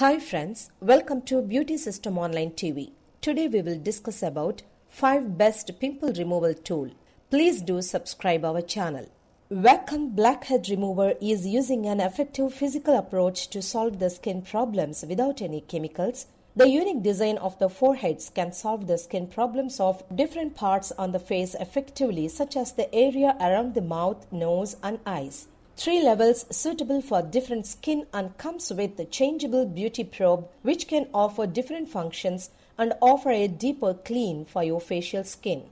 Hi friends, welcome to Beauty System Online TV. Today we will discuss about 5 best pimple removal tool. Please do subscribe our channel. Wacom Blackhead Remover is using an effective physical approach to solve the skin problems without any chemicals. The unique design of the foreheads can solve the skin problems of different parts on the face effectively such as the area around the mouth, nose and eyes three levels suitable for different skin and comes with the changeable beauty probe which can offer different functions and offer a deeper clean for your facial skin.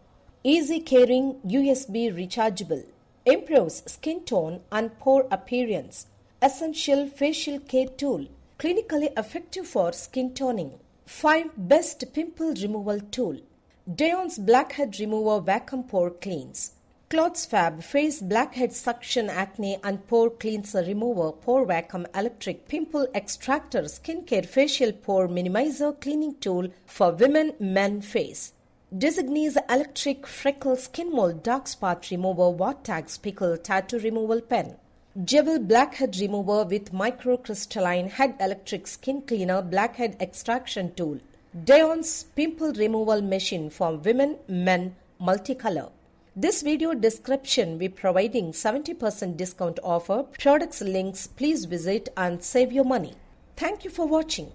Easy carrying USB rechargeable improves skin tone and pore appearance. Essential facial care tool clinically effective for skin toning. 5 best pimple removal tool. Deon's blackhead remover vacuum pore cleans. Clothes Fab Face Blackhead Suction Acne and Pore Cleanser Remover Pore Vacuum Electric Pimple Extractor Skincare Facial Pore Minimizer Cleaning Tool for Women Men Face Designees Electric Freckle Skin Mold Dark Spot Remover Watt Tags Pickle Tattoo Removal Pen Jebel Blackhead Remover with Microcrystalline Head Electric Skin Cleaner Blackhead Extraction Tool Deon's Pimple Removal Machine for Women Men Multicolor this video description we providing 70% discount offer products links please visit and save your money. Thank you for watching.